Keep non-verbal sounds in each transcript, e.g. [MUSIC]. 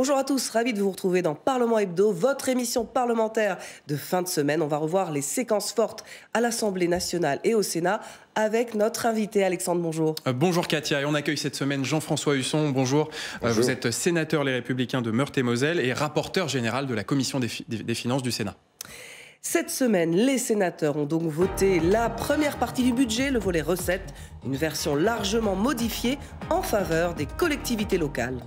Bonjour à tous, ravi de vous retrouver dans Parlement Hebdo, votre émission parlementaire de fin de semaine. On va revoir les séquences fortes à l'Assemblée nationale et au Sénat avec notre invité Alexandre. Bonjour. Euh, bonjour Katia et on accueille cette semaine Jean-François Husson. Euh, bonjour. vous êtes sénateur Les Républicains de Meurthe-et-Moselle et rapporteur général de la Commission des Finances du Sénat. Cette semaine, les sénateurs ont donc voté la première partie du budget, le volet recettes, une version largement modifiée en faveur des collectivités locales.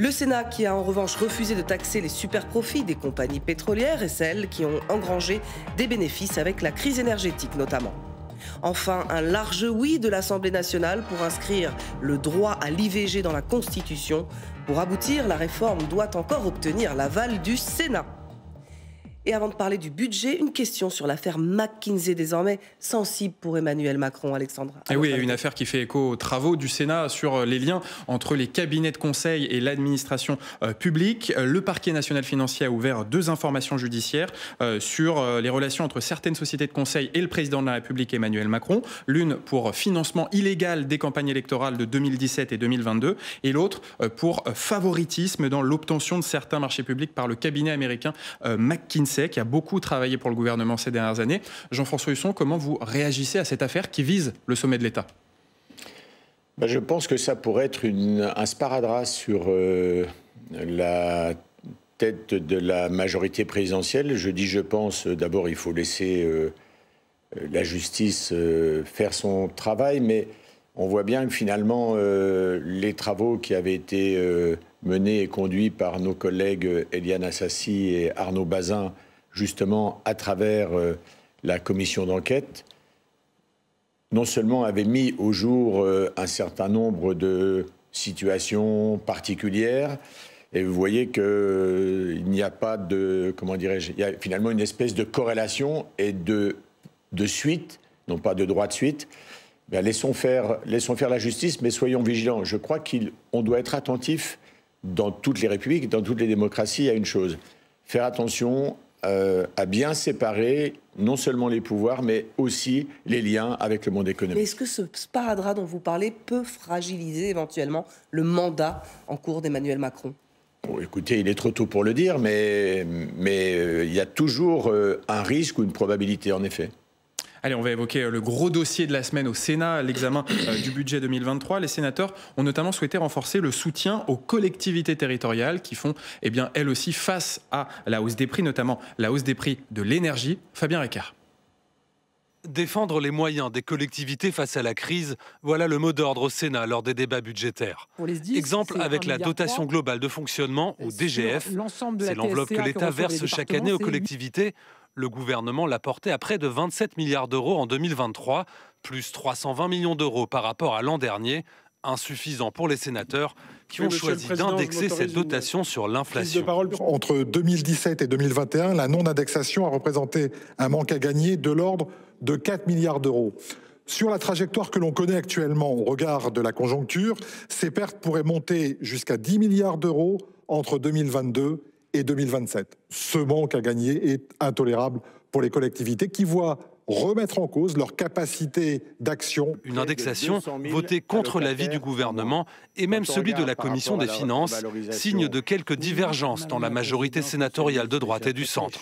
Le Sénat qui a en revanche refusé de taxer les superprofits des compagnies pétrolières et celles qui ont engrangé des bénéfices avec la crise énergétique notamment. Enfin, un large oui de l'Assemblée nationale pour inscrire le droit à l'IVG dans la Constitution. Pour aboutir, la réforme doit encore obtenir l'aval du Sénat. Et avant de parler du budget, une question sur l'affaire McKinsey désormais sensible pour Emmanuel Macron, Alexandra. Et oui, une affaire qui fait écho aux travaux du Sénat sur euh, les liens entre les cabinets de conseil et l'administration euh, publique. Euh, le parquet national financier a ouvert deux informations judiciaires sur les relations entre certaines sociétés de conseil et le président de la République Emmanuel Macron. L'une pour financement illégal des campagnes électorales de 2017 et 2022 et l'autre pour favoritisme dans l'obtention de certains marchés publics par le cabinet américain McKinsey qui a beaucoup travaillé pour le gouvernement ces dernières années. Jean-François Husson, comment vous réagissez à cette affaire qui vise le sommet de l'État bah, Je pense que ça pourrait être un sparadrap sur euh, la tête de la majorité présidentielle. Je dis je pense, euh, d'abord il faut laisser euh, la justice faire son travail, mais on voit bien que finalement les travaux qui avaient été menés et conduits par nos collègues Eliane Assassi et Arnaud Bazin justement, à travers euh, la commission d'enquête, non seulement avait mis au jour euh, un certain nombre de situations particulières, et vous voyez qu'il euh, n'y a pas de, comment dirais-je, il y a finalement une espèce de corrélation et de, de suite, non pas de droit de suite. Ben, laissons, faire, laissons faire la justice, mais soyons vigilants. Je crois qu'on doit être attentif dans toutes les républiques, dans toutes les démocraties, à une chose. Faire attention euh, à bien séparer non seulement les pouvoirs, mais aussi les liens avec le monde économique. est-ce que ce sparadrap dont vous parlez peut fragiliser éventuellement le mandat en cours d'Emmanuel Macron écoutez, il est trop tôt pour le dire, mais, euh, il y a toujours euh, un risque ou une probabilité, en effet. Allez, on va évoquer euh, le gros dossier de la semaine au Sénat, l'examen euh, du budget 2023. Les sénateurs ont notamment souhaité renforcer le soutien aux collectivités territoriales qui font, eh bien, elles aussi, face à la hausse des prix, notamment la hausse des prix de l'énergie. Fabien Ricard. Défendre les moyens des collectivités face à la crise, voilà le mot d'ordre au Sénat lors des débats budgétaires. Exemple avec la dotation globale de fonctionnement, ou DGF, c'est l'enveloppe que l'État verse chaque année aux collectivités. Le gouvernement l'a porté à près de 27 milliards d'euros en 2023, plus 320 millions d'euros par rapport à l'an dernier, insuffisant pour les sénateurs qui ont choisi d'indexer cette dotation sur l'inflation. Entre 2017 et 2021, la non-indexation a représenté un manque à gagner de l'ordre de 4 milliards d'euros. Sur la trajectoire que l'on connaît actuellement au regard de la conjoncture, ces pertes pourraient monter jusqu'à 10 milliards d'euros entre 2022 et 2027. Ce manque à gagner est intolérable pour les collectivités qui voient remettre en cause leur capacité d'action. Une indexation votée contre l'avis du gouvernement et même celui de la Commission des finances, signe de quelques divergences dans la majorité sénatoriale de droite et du centre.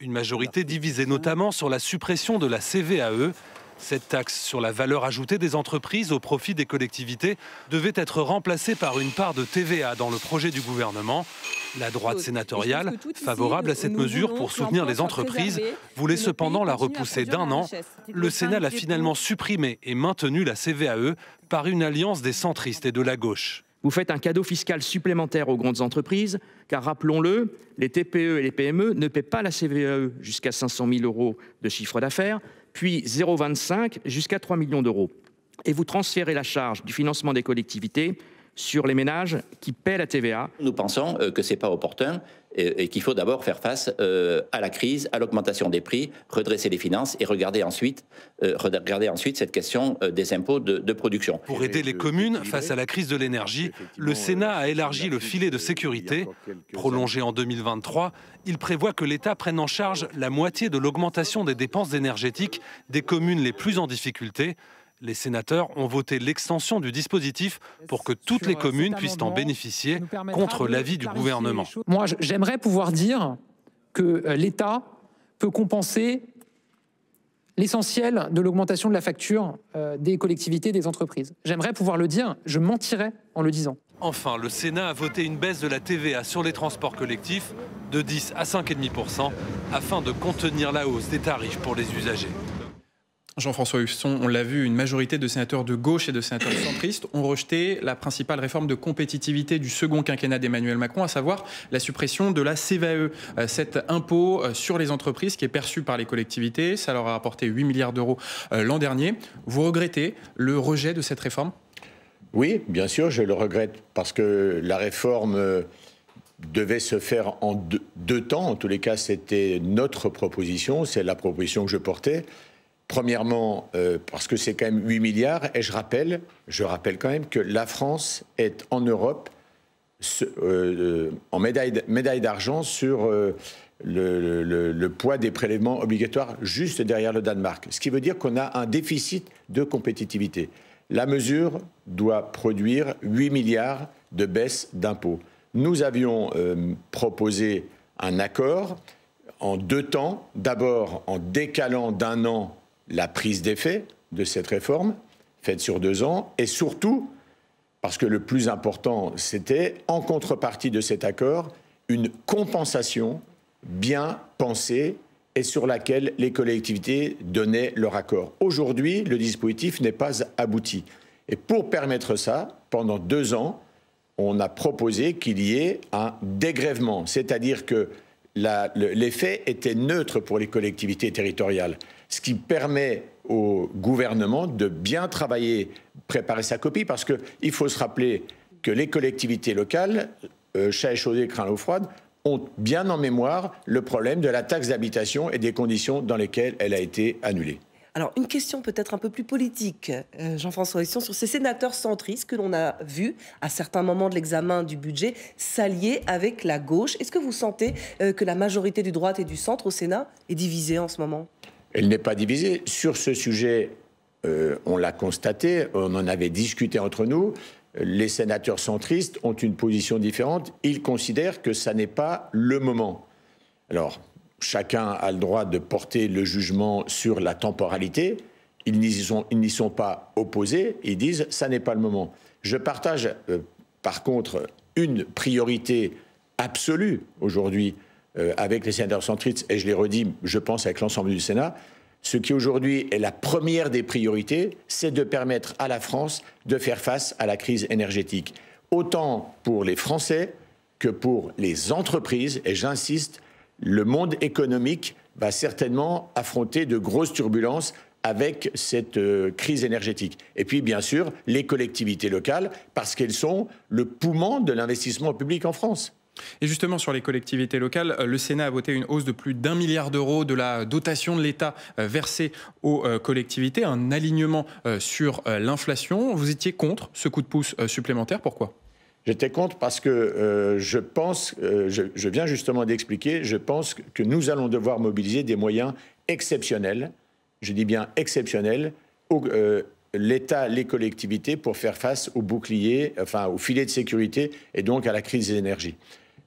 Une majorité divisée notamment sur la suppression de la CVAE cette taxe sur la valeur ajoutée des entreprises au profit des collectivités devait être remplacée par une part de TVA dans le projet du gouvernement. La droite sénatoriale, favorable à cette mesure pour soutenir les entreprises, voulait cependant la repousser d'un an. Le Sénat l'a finalement supprimé et maintenu la CVAE par une alliance des centristes et de la gauche. Vous faites un cadeau fiscal supplémentaire aux grandes entreprises, car rappelons-le, les TPE et les PME ne paient pas la CVAE jusqu'à 500 000 euros de chiffre d'affaires, puis 0,25 jusqu'à 3 millions d'euros. Et vous transférez la charge du financement des collectivités sur les ménages qui paient la TVA. Nous pensons euh, que ce n'est pas opportun et, qu'il faut d'abord faire face euh, à la crise, à l'augmentation des prix, redresser les finances et regarder ensuite, euh, regarder ensuite cette question des impôts de, de production. Pour aider les communes face à la crise de l'énergie, le Sénat a élargi le filet de sécurité. Prolongé en 2023, il prévoit que l'État prenne en charge la moitié de l'augmentation des dépenses énergétiques des communes les plus en difficulté les sénateurs ont voté l'extension du dispositif pour que toutes les euh, communes puissent en bénéficier contre l'avis du gouvernement. Moi, j'aimerais pouvoir dire que euh, l'État peut compenser l'essentiel de l'augmentation de la facture euh, des collectivités, des entreprises. J'aimerais pouvoir le dire, je mentirais en le disant. Enfin, le Sénat a voté une baisse de la TVA sur les transports collectifs de 10 à 5,5% afin de contenir la hausse des tarifs pour les usagers. Jean-François Husson, on l'a vu, une majorité de sénateurs de gauche et de sénateurs [COUGHS] centristes ont rejeté la principale réforme de compétitivité du second quinquennat d'Emmanuel Macron, à savoir la suppression de la CVE, euh, cet impôt euh, sur les entreprises qui est perçu par les collectivités. Ça leur a apporté 8 milliards d'euros euh, l'an dernier. Vous regrettez le rejet de cette réforme Oui, bien sûr, je le regrette parce que la réforme devait se faire en deux, temps. En tous les cas, c'était notre proposition, c'est la proposition que je portais. Premièrement, euh, parce que c'est quand même 8 milliards, et je rappelle, je rappelle quand même que la France est en Europe euh, euh, en médaille, d'argent sur le, poids des prélèvements obligatoires juste derrière le Danemark. Ce qui veut dire qu'on a un déficit de compétitivité. La mesure doit produire 8 milliards de baisse d'impôts. Nous avions proposé un accord en deux temps, d'abord en décalant d'un an la prise d'effet de cette réforme, faite sur deux ans, et surtout, parce que le plus important, c'était, en contrepartie de cet accord, une compensation bien pensée et sur laquelle les collectivités donnaient leur accord. Aujourd'hui, le dispositif n'est pas abouti. Et pour permettre ça, pendant deux ans, on a proposé qu'il y ait un dégrèvement, c'est-à-dire que l'effet était neutre pour les collectivités territoriales ce qui permet au gouvernement de bien travailler, préparer sa copie, parce qu'il faut se rappeler que les collectivités locales, euh, chat échaudé, craint froide, ont bien en mémoire le problème de la taxe d'habitation et des conditions dans lesquelles elle a été annulée. Alors, une question peut-être un peu plus politique, euh, Jean-François sur ces sénateurs centristes que l'on a vus à certains moments de l'examen du budget s'allier avec la gauche. Est-ce que vous sentez euh, que la majorité du droite et du centre au Sénat est divisée en ce moment elle n'est pas divisée. Sur ce sujet, euh, on l'a constaté, on en avait discuté entre nous. Les sénateurs centristes ont une position différente. Ils considèrent que ça n'est pas le moment. Alors, chacun a le droit de porter le jugement sur la temporalité. Ils n'y sont, pas opposés. Ils disent ça n'est pas le moment. Je partage, euh, par contre, une priorité absolue aujourd'hui euh, avec les sénateurs centristes, et je l'ai redit, je pense, avec l'ensemble du Sénat, ce qui aujourd'hui est la première des priorités, c'est de permettre à la France de faire face à la crise énergétique, autant pour les Français que pour les entreprises, et j'insiste, le monde économique va certainement affronter de grosses turbulences avec cette euh, crise énergétique. Et puis, bien sûr, les collectivités locales, parce qu'elles sont le poumon de l'investissement public en France. Et justement, sur les collectivités locales, euh, le Sénat a voté une hausse de plus d'un milliard d'euros de la dotation de l'État euh, versée aux euh, collectivités, un alignement sur l'inflation. Vous étiez contre ce coup de pouce supplémentaire, pourquoi J'étais contre parce que je pense, je, viens justement d'expliquer, je pense que nous allons devoir mobiliser des moyens exceptionnels, je dis bien exceptionnels, l'État, les collectivités pour faire face au bouclier, enfin au filet de sécurité et donc à la crise des énergies.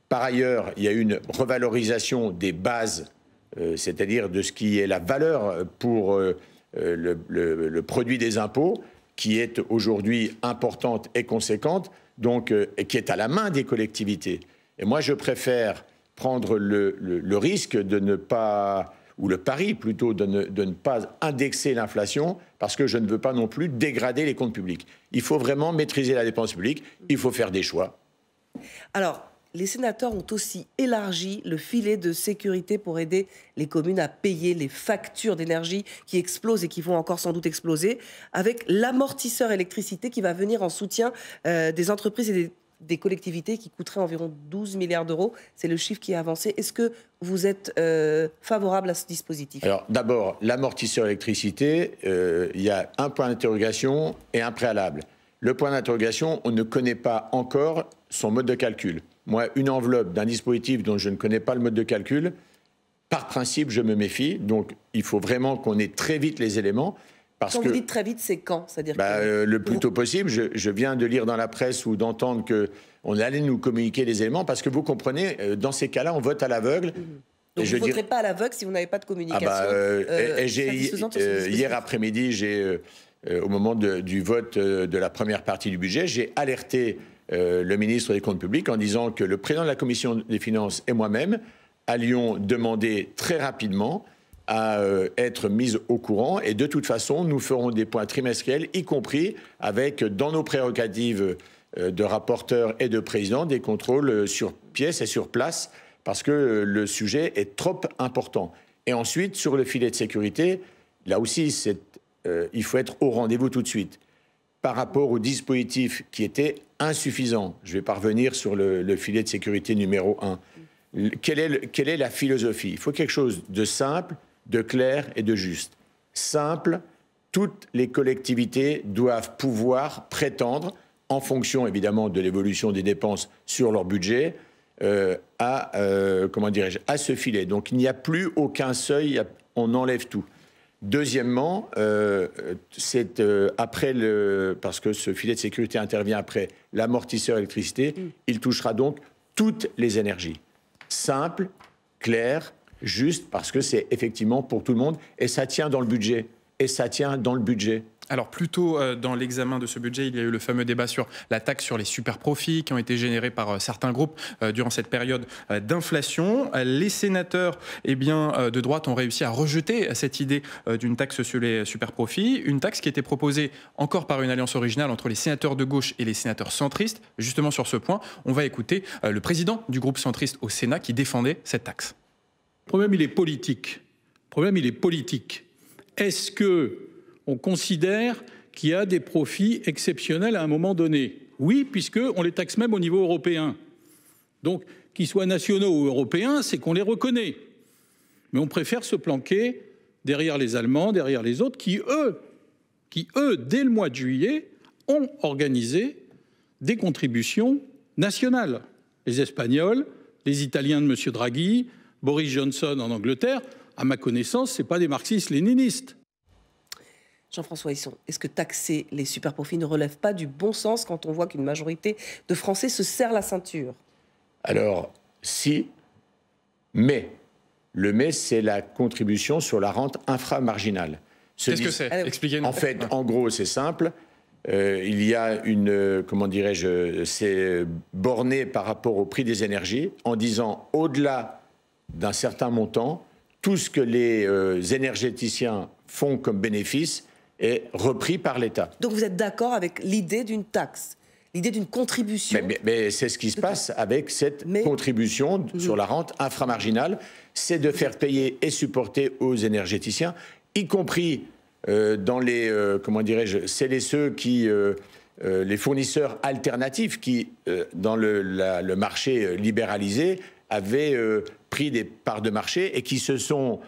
Par ailleurs, il y a une revalorisation des bases, euh, c'est-à-dire de ce qui est la valeur pour euh, euh, le, produit des impôts, qui est aujourd'hui importante et conséquente, donc et qui est à la main des collectivités. Et moi, je préfère prendre le risque de ne pas ou le pari plutôt de ne, pas indexer l'inflation parce que je ne veux pas non plus dégrader les comptes publics. Il faut vraiment maîtriser la dépense publique, il faut faire des choix. Alors, les sénateurs ont aussi élargi le filet de sécurité pour aider les communes à payer les factures d'énergie qui explosent et qui vont encore sans doute exploser, avec l'amortisseur électricité qui va venir en soutien euh, des entreprises et des des collectivités qui coûterait environ 12 milliards d'euros. C'est le chiffre qui est avancé. Est-ce que vous êtes euh, favorable à ce dispositif Alors d'abord, l'amortisseur électricité, euh, il y a un point d'interrogation et un préalable. Le point d'interrogation, on ne connaît pas encore son mode de calcul. Moi, une enveloppe d'un dispositif dont je ne connais pas le mode de calcul, par principe, je me méfie. Donc, il faut vraiment qu'on ait très vite les éléments. Parce Quand vous dites très vite, c'est quand C'est-à-dire bah, euh, Le plus tôt possible. Je, viens de lire dans la presse ou d'entendre qu'on allait nous communiquer les éléments, parce que vous comprenez, euh, dans ces cas-là, on vote à l'aveugle. Mhm. Donc vous ne voterez pas à l'aveugle si vous n'avez pas de ah bah, communication. Euh, hier après-midi, j'ai, au moment du vote de la première partie du budget, j'ai alerté le ministre des Comptes publics en disant que le président de la Commission des Finances et moi-même allions demander très rapidement à euh, être mise au courant. Et de toute façon, nous ferons des points trimestriels, y compris avec, dans nos prérogatives euh, de rapporteur et de président, des contrôles euh, sur pièce et sur place, parce que le sujet est trop important. Et ensuite, sur le filet de sécurité, là aussi, il faut être au rendez-vous tout de suite par rapport au dispositif qui était insuffisant. Je vais parvenir sur le, filet de sécurité numéro 1. Quelle est, quelle est, la philosophie Il faut quelque chose de simple, de clair et de juste. Simple, toutes les collectivités doivent pouvoir prétendre, en fonction évidemment de l'évolution des dépenses sur leur budget, euh, à, euh, comment dirais-je, à ce filet. Donc il n'y a plus aucun seuil, on enlève tout. Deuxièmement, euh, c'est après le, parce que ce filet de sécurité intervient après l'amortisseur électricité, mm. il touchera donc toutes les énergies. Simple, clair, juste parce que c'est effectivement pour tout le monde et ça tient dans le budget. Et ça tient dans le budget. Alors, plus tôt euh, dans l'examen de ce budget, il y a eu le fameux débat sur la taxe sur les super profits qui ont été générés par euh, certains groupes euh, durant cette période d'inflation. Les sénateurs eh bien, de droite ont réussi à rejeter cette idée d'une taxe sur les super profits. une taxe qui était proposée encore par une alliance originale entre les sénateurs de gauche et les sénateurs centristes. Justement sur ce point, on va écouter le président du groupe centriste au Sénat qui défendait cette taxe. Le problème, il est politique. problème, il est politique. Est-ce que on considère qu'il y a des profits exceptionnels à un moment donné Oui, puisqu'on les taxe même au niveau européen. Donc, qu'ils soient nationaux ou européens, c'est qu'on les reconnaît. Mais on préfère se planquer derrière les Allemands, derrière les autres, qui, eux, qui, eux, dès le mois de juillet, ont organisé des contributions nationales. Les Espagnols, les Italiens de M. Draghi, Boris Johnson en Angleterre, à ma connaissance, ce pas des marxistes-léninistes. Jean-François Hisson, est-ce que taxer les superprofits ne relève pas du bon sens quand on voit qu'une majorité de Français se serre la ceinture Alors, si, mais. Le mais, c'est la contribution sur la rente inframarginale. Qu'est-ce que c'est Expliquez-nous. En fait, en gros, c'est simple. Euh, il y a une, euh, comment dirais-je, c'est borné par rapport au prix des énergies en disant au-delà d'un certain montant, tout ce que les euh, énergéticiens font comme bénéfice est repris par l'État. Donc vous êtes d'accord avec l'idée d'une taxe L'idée d'une contribution. Mais, c'est ce qui se passe avec cette contribution mhm. sur la rente inframarginale, c'est de faire payer et supporter aux énergéticiens, y compris euh, dans les, euh, comment dirais-je, c'est les ceux qui, les fournisseurs alternatifs qui, dans le marché libéralisé, avaient euh, pris des parts de marché et qui se sont,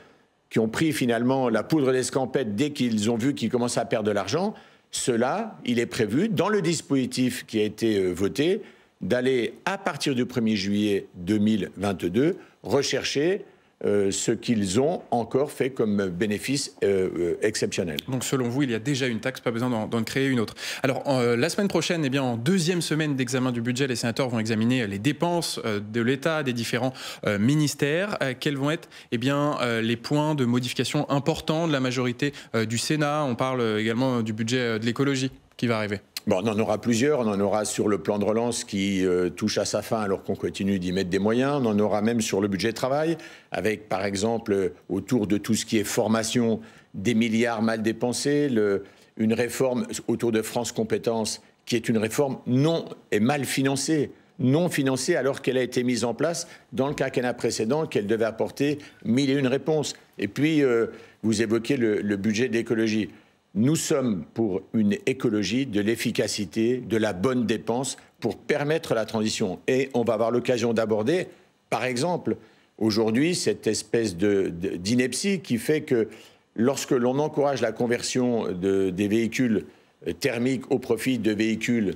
qui ont pris finalement la poudre d'escampette dès qu'ils ont vu qu'ils commençaient à perdre de l'argent, cela, il est prévu dans le dispositif qui a été euh, voté d'aller à partir du 1er juillet 2022 rechercher euh, ce qu'ils ont encore fait comme bénéfice euh, euh, exceptionnel. Donc selon vous, il y a déjà une taxe, pas besoin d'en créer une autre. Alors la semaine prochaine, eh bien, en deuxième semaine d'examen du budget, les sénateurs vont examiner les dépenses de l'État, des différents ministères. quels vont être eh bien, les points de modification importants de la majorité du Sénat On parle également du budget de l'écologie qui va arriver on en aura plusieurs. On en aura sur le plan de relance qui euh, touche à sa fin alors qu'on continue d'y mettre des moyens. On en aura même sur le budget de travail, avec par exemple euh, autour de tout ce qui est formation, des milliards mal dépensés, une réforme autour de France Compétences qui est une réforme non et mal financée non financée alors qu'elle a été mise en place dans le quinquennat précédent, qu'elle devait apporter mille et une réponses. Et puis, euh, vous évoquez le budget d'écologie. Nous sommes pour une écologie de l'efficacité, de la bonne dépense pour permettre la transition. Et on va avoir l'occasion d'aborder, par exemple, aujourd'hui, cette espèce d'ineptie qui fait que lorsque l'on encourage la conversion des véhicules euh, thermiques au profit de véhicules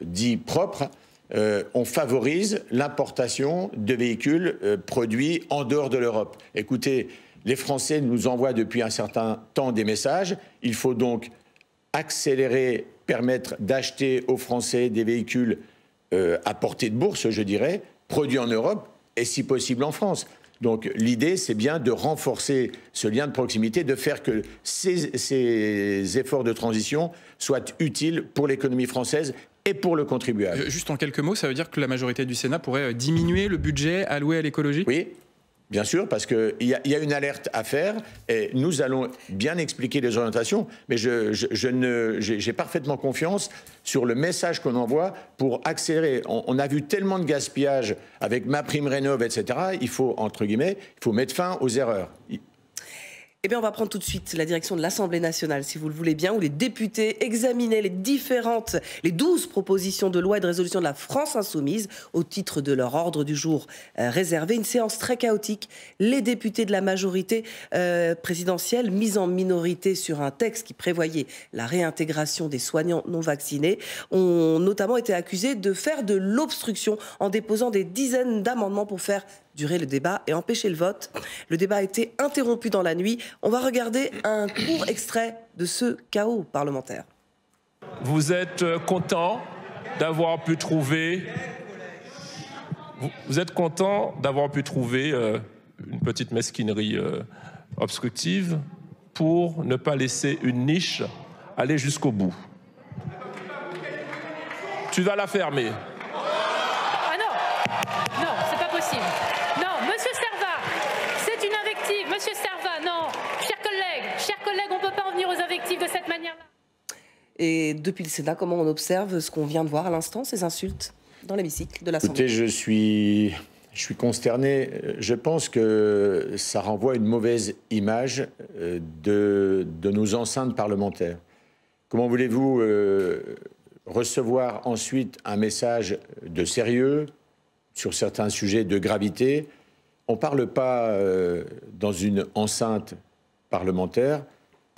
euh, dits propres, euh, on favorise l'importation de véhicules produits en dehors de l'Europe. Écoutez, les Français nous envoient depuis un certain temps des messages. Il faut donc accélérer, permettre d'acheter aux Français des véhicules euh, à portée de bourse, je dirais, produits en Europe et si possible en France. Donc l'idée, c'est bien de renforcer ce lien de proximité, de faire que ces, ces efforts de transition soient utiles pour l'économie française et pour le contribuable. Euh, juste en quelques mots, ça veut dire que la majorité du Sénat pourrait euh, diminuer le budget alloué à l'écologie Oui, Bien sûr, parce qu'il y, y, a une alerte à faire et nous allons bien expliquer les orientations, mais je, j'ai parfaitement confiance sur le message qu'on envoie pour accélérer. On, a vu tellement de gaspillage avec ma prime rénov, etc. Il faut, entre guillemets, il faut mettre fin aux erreurs. Eh bien, on va prendre tout de suite la direction de l'Assemblée nationale, si vous le voulez bien, où les députés examinaient les différentes, les 12 propositions de loi et de résolution de la France insoumise au titre de leur ordre du jour euh, réservé. Une séance très chaotique. Les députés de la majorité euh, présidentielle mis en minorité sur un texte qui prévoyait la réintégration des soignants non vaccinés ont notamment été accusés de faire de l'obstruction en déposant des dizaines d'amendements pour faire durer le débat et empêcher le vote. Le débat a été interrompu dans la nuit. On va regarder un court extrait de ce chaos parlementaire. Vous êtes euh, content d'avoir pu trouver. Vous êtes content d'avoir pu trouver euh, une petite mesquinerie euh, obstructive pour ne pas laisser une niche aller jusqu'au bout. Tu vas la fermer. de cette manière-là. Et depuis le Sénat, comment on observe ce qu'on vient de voir à l'instant, ces insultes dans l'hémicycle de la Écoutez, je suis, je suis consterné. Je pense que ça renvoie une mauvaise image euh, de, de nos enceintes parlementaires. Comment voulez-vous euh, recevoir ensuite un message de sérieux sur certains sujets de gravité On ne parle pas euh, dans une enceinte parlementaire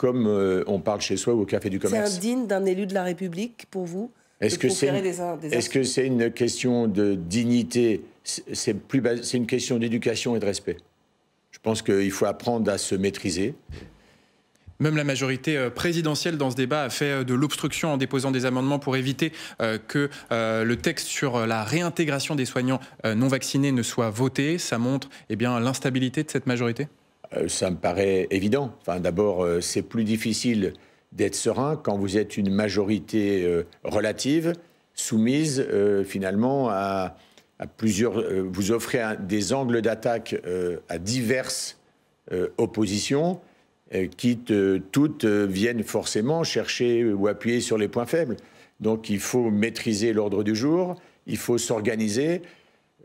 comme euh, on parle chez soi au café du commerce. C'est indigne d'un élu de la République pour vous Est-ce que c'est une, est -ce que c'est une question de dignité C'est plus c'est une question d'éducation et de respect. Je pense qu'il faut apprendre à se maîtriser. Même la majorité euh, présidentielle dans ce débat a fait euh, de l'obstruction en déposant des amendements pour éviter que le texte sur la réintégration des soignants non vaccinés ne soit voté. Ça montre eh l'instabilité de cette majorité euh, ça me paraît évident. Enfin, D'abord, euh, c'est plus difficile d'être serein quand vous êtes une majorité euh, relative, soumise finalement à, plusieurs. vous offrez des angles d'attaque à diverses oppositions qui toutes viennent forcément chercher ou appuyer sur les points faibles. Donc il faut maîtriser l'ordre du jour, il faut s'organiser.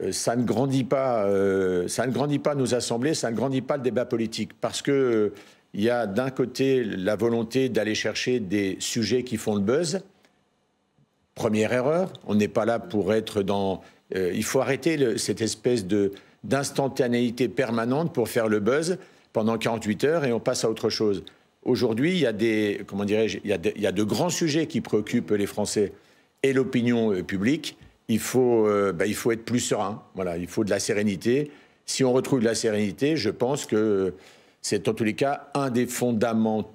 Euh, ça ne grandit pas, euh, ça ne grandit pas nos assemblées, ça ne grandit pas le débat politique, parce que euh, il y a d'un côté la volonté d'aller chercher des sujets qui font le buzz. Première erreur, on n'est pas là pour être dans. il faut arrêter cette espèce de d'instantanéité permanente pour faire le buzz pendant 48 heures et on passe à autre chose. Aujourd'hui, il y a des comment dirais-je, il, il y a de grands sujets qui préoccupent les Français et l'opinion publique il faut, euh, bah, il faut être plus serein. Voilà, il faut de la sérénité. Si on retrouve de la sérénité, je pense que c'est en tous les cas un des fondamentaux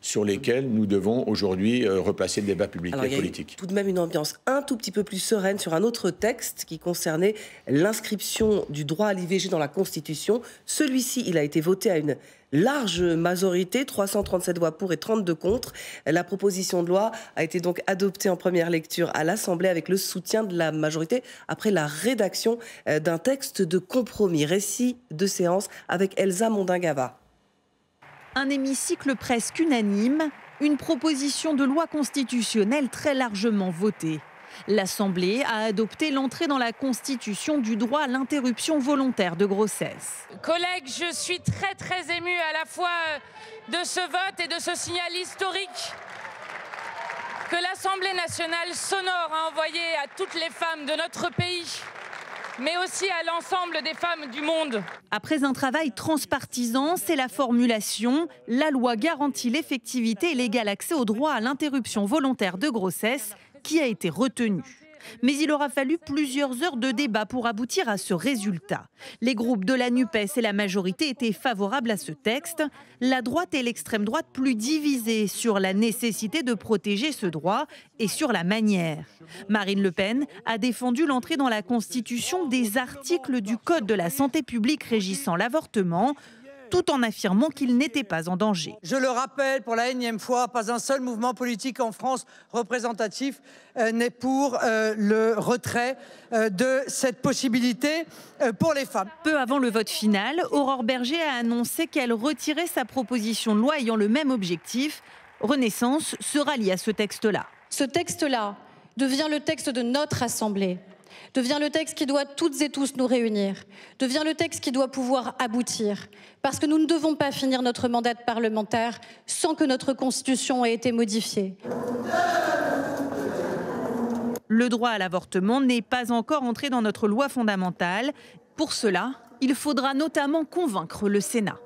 sur lesquels nous devons aujourd'hui euh, replacer le débat public et politique. tout de même une ambiance un tout petit peu plus sereine sur un autre texte qui concernait l'inscription du droit à l'IVG dans la Constitution. Celui-ci, il a été voté à une large majorité, 337 voix pour et 32 contre. La proposition de loi a été donc adoptée en première lecture à l'Assemblée avec le soutien de la majorité après la rédaction euh, d'un texte de compromis, récit de séance avec Elsa Mondingava un hémicycle presque unanime, une proposition de loi constitutionnelle très largement votée. L'Assemblée a adopté l'entrée dans la Constitution du droit à l'interruption volontaire de grossesse. Collègues, je suis très très émue à la fois de ce vote et de ce signal historique que l'Assemblée nationale sonore a envoyé à toutes les femmes de notre pays mais aussi à l'ensemble des femmes du monde. Après un travail transpartisan, c'est la formulation. La loi garantit l'effectivité et l'égal accès au droit à l'interruption volontaire de grossesse qui a été retenue mais il aura fallu plusieurs heures de débat pour aboutir à ce résultat. Les groupes de la NUPES et la majorité étaient favorables à ce texte, la droite et l'extrême droite plus divisées sur la nécessité de protéger ce droit et sur la manière. Marine Le Pen a défendu l'entrée dans la Constitution des articles du Code de la santé publique régissant l'avortement tout en affirmant qu'il n'était pas en danger. Je le rappelle pour la énième fois, pas un seul mouvement politique en France représentatif euh, n'est pour euh, le retrait euh, de cette possibilité pour les femmes. Peu avant le vote final, Aurore Berger a annoncé qu'elle retirait sa proposition de loi ayant le même objectif. Renaissance se rallie à ce texte-là. Ce texte-là devient le texte de notre Assemblée devient le texte qui doit toutes et tous nous réunir, devient le texte qui doit pouvoir aboutir, parce que nous ne devons pas finir notre mandat de parlementaire sans que notre Constitution ait été modifiée. Le droit à l'avortement n'est pas encore entré dans notre loi fondamentale. Pour cela, il faudra notamment convaincre le Sénat.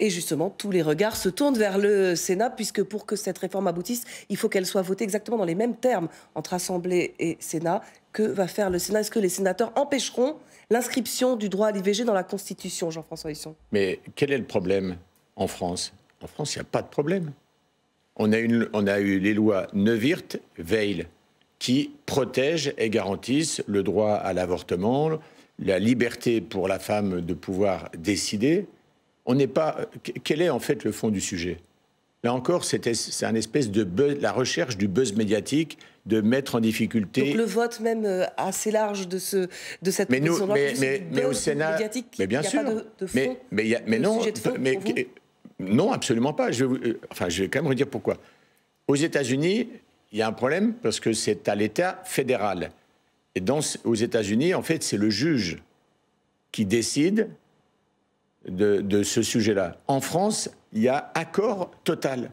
Et justement, tous les regards se tournent vers le Sénat, puisque pour que cette réforme aboutisse, il faut qu'elle soit votée exactement dans les mêmes termes entre Assemblée et Sénat. Que va faire le Sénat Est-ce que les sénateurs empêcheront l'inscription du droit à l'IVG dans la Constitution, Jean-François Hisson Mais quel est le problème en France En France, il n'y a pas de problème. On a, on a eu les lois Neuwirth, Veil, qui protègent et garantissent le droit à l'avortement, la liberté pour la femme de pouvoir décider on n'est pas. Quel est en fait le fond du sujet Là encore, c'est un espèce de buzz, la recherche du buzz médiatique, de mettre en difficulté. Donc le vote même euh, assez large de ce de cette mais nous, mais, au Sénat, médiatique, mais bien sûr, de, mais mais, non, absolument pas. Je, euh, enfin, je vais quand même dire pourquoi. Aux États-Unis, il y a un problème parce que c'est à l'État fédéral. Et dans, aux États-Unis, en fait, c'est le juge qui décide de, ce sujet-là. En France, il y a accord total.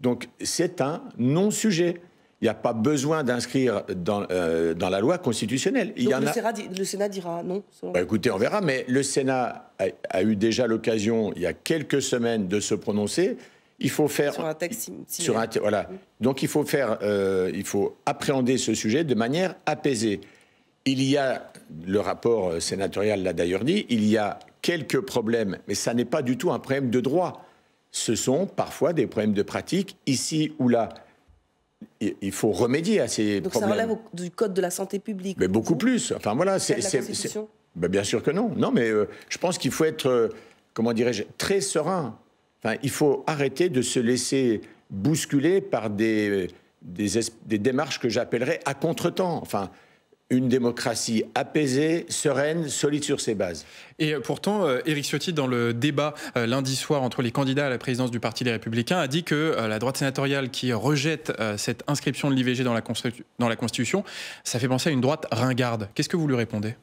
Donc c'est un non-sujet. Il n'y a pas besoin d'inscrire dans, euh, la loi constitutionnelle. Il le, Sénat dira non bah, Écoutez, on verra, mais le Sénat a, eu déjà l'occasion, il y a quelques semaines, de se prononcer. Il faut faire. Sur un texte sur un, Voilà. Mm. Donc il faut, faire, euh, il faut appréhender ce sujet de manière apaisée. Il y a, le rapport euh, sénatorial l'a d'ailleurs dit, il y a quelques problèmes, mais ça n'est pas du tout un problème de droit. Ce sont parfois des problèmes de pratique, ici ou là. Il faut remédier à ces problèmes. Donc ça relève du code de la santé publique. Mais beaucoup plus. Enfin voilà, c'est. Ben bien sûr que non. Non, mais euh, je pense qu'il faut être, euh, comment dirais-je, très serein. Enfin, il faut arrêter de se laisser bousculer par des, euh, des, démarches que j'appellerais à contretemps. Enfin, une démocratie apaisée, sereine, solide sur ses bases. Et euh, pourtant, euh, Éric Ciotti, dans le débat euh, lundi soir entre les candidats à la présidence du Parti des Républicains, a dit que la droite sénatoriale qui rejette cette inscription de l'IVG dans, la Constitution, ça fait penser à une droite ringarde. Qu'est-ce que vous lui répondez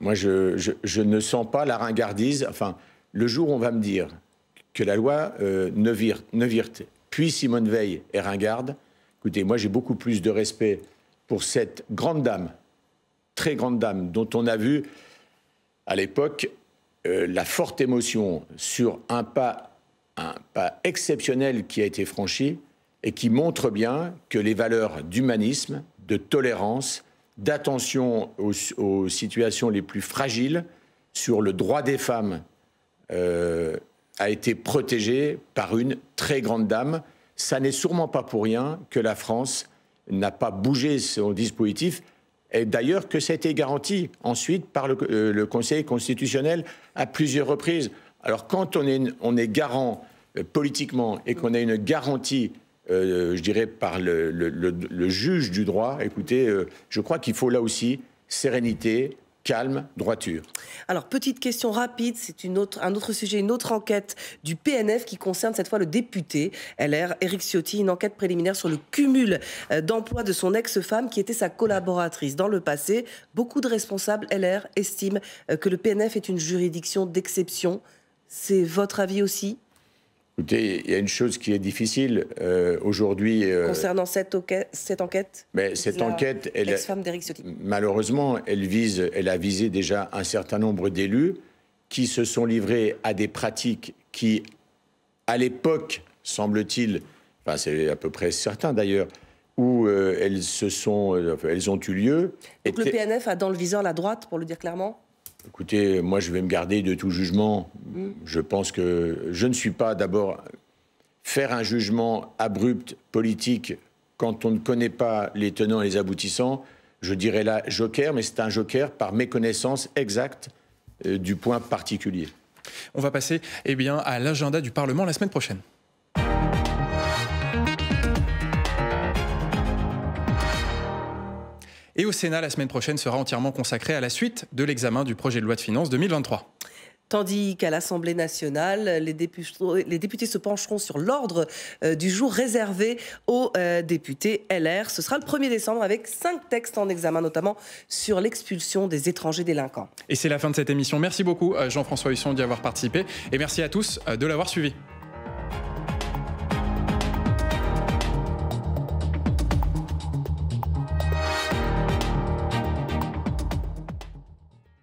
Moi, je, ne sens pas la ringardise. Enfin, le jour où on va me dire que la loi ne puis Simone Veil est ringarde, écoutez, moi j'ai beaucoup plus de respect pour cette grande dame très grande dame dont on a vu à l'époque euh, la forte émotion sur un pas, exceptionnel qui a été franchi et qui montre bien que les valeurs d'humanisme, de tolérance, d'attention aux, situations les plus fragiles, sur le droit des femmes, euh, a été protégée par une très grande dame. Ça n'est sûrement pas pour rien que la France n'a pas bougé son dispositif et D'ailleurs, que ça a été garanti ensuite par le, euh, Conseil constitutionnel à plusieurs reprises. Alors, quand on est, on est garant euh, politiquement et qu'on a une garantie, euh, je dirais, par le, juge du droit, écoutez, je crois qu'il faut là aussi sérénité, calme, droiture. Alors, petite question rapide, c'est un autre sujet, une autre enquête du PNF qui concerne cette fois le député LR, Éric Ciotti, une enquête préliminaire sur le cumul euh, d'emplois de son ex-femme qui était sa collaboratrice dans le passé. Beaucoup de responsables LR estiment euh, que le PNF est une juridiction d'exception. C'est votre avis aussi Écoutez, il y a une chose qui est difficile euh, aujourd'hui. Euh, Concernant cette, enquête, cette enquête Mais cette enquête, elle, malheureusement, elle, vise, elle a visé déjà un certain nombre d'élus qui se sont livrés à des pratiques qui, à l'époque, semble-t-il, enfin, c'est à peu près certain d'ailleurs, où euh, elles, se sont, elles ont eu lieu. Donc le PNF a dans le viseur la droite, pour le dire clairement Écoutez, moi je vais me garder de tout jugement. Hmm. Je pense que je ne suis pas d'abord faire un jugement abrupt politique quand on ne connaît pas les tenants et les aboutissants. Je dirais là joker, mais c'est un joker par méconnaissance exacte euh, du point particulier. On va passer eh bien, à l'agenda du Parlement la semaine prochaine. Et au Sénat, la semaine prochaine sera entièrement consacrée à la suite de l'examen du projet de loi de finances 2023. Tandis qu'à l'Assemblée nationale, les députés, se pencheront sur l'ordre euh, du jour réservé aux euh, députés LR. Ce sera le 1er décembre avec cinq textes en examen, notamment sur l'expulsion des étrangers délinquants. Et c'est la fin de cette émission. Merci beaucoup, euh, Jean-François Husson, d'y avoir participé. Et merci à tous de l'avoir suivi.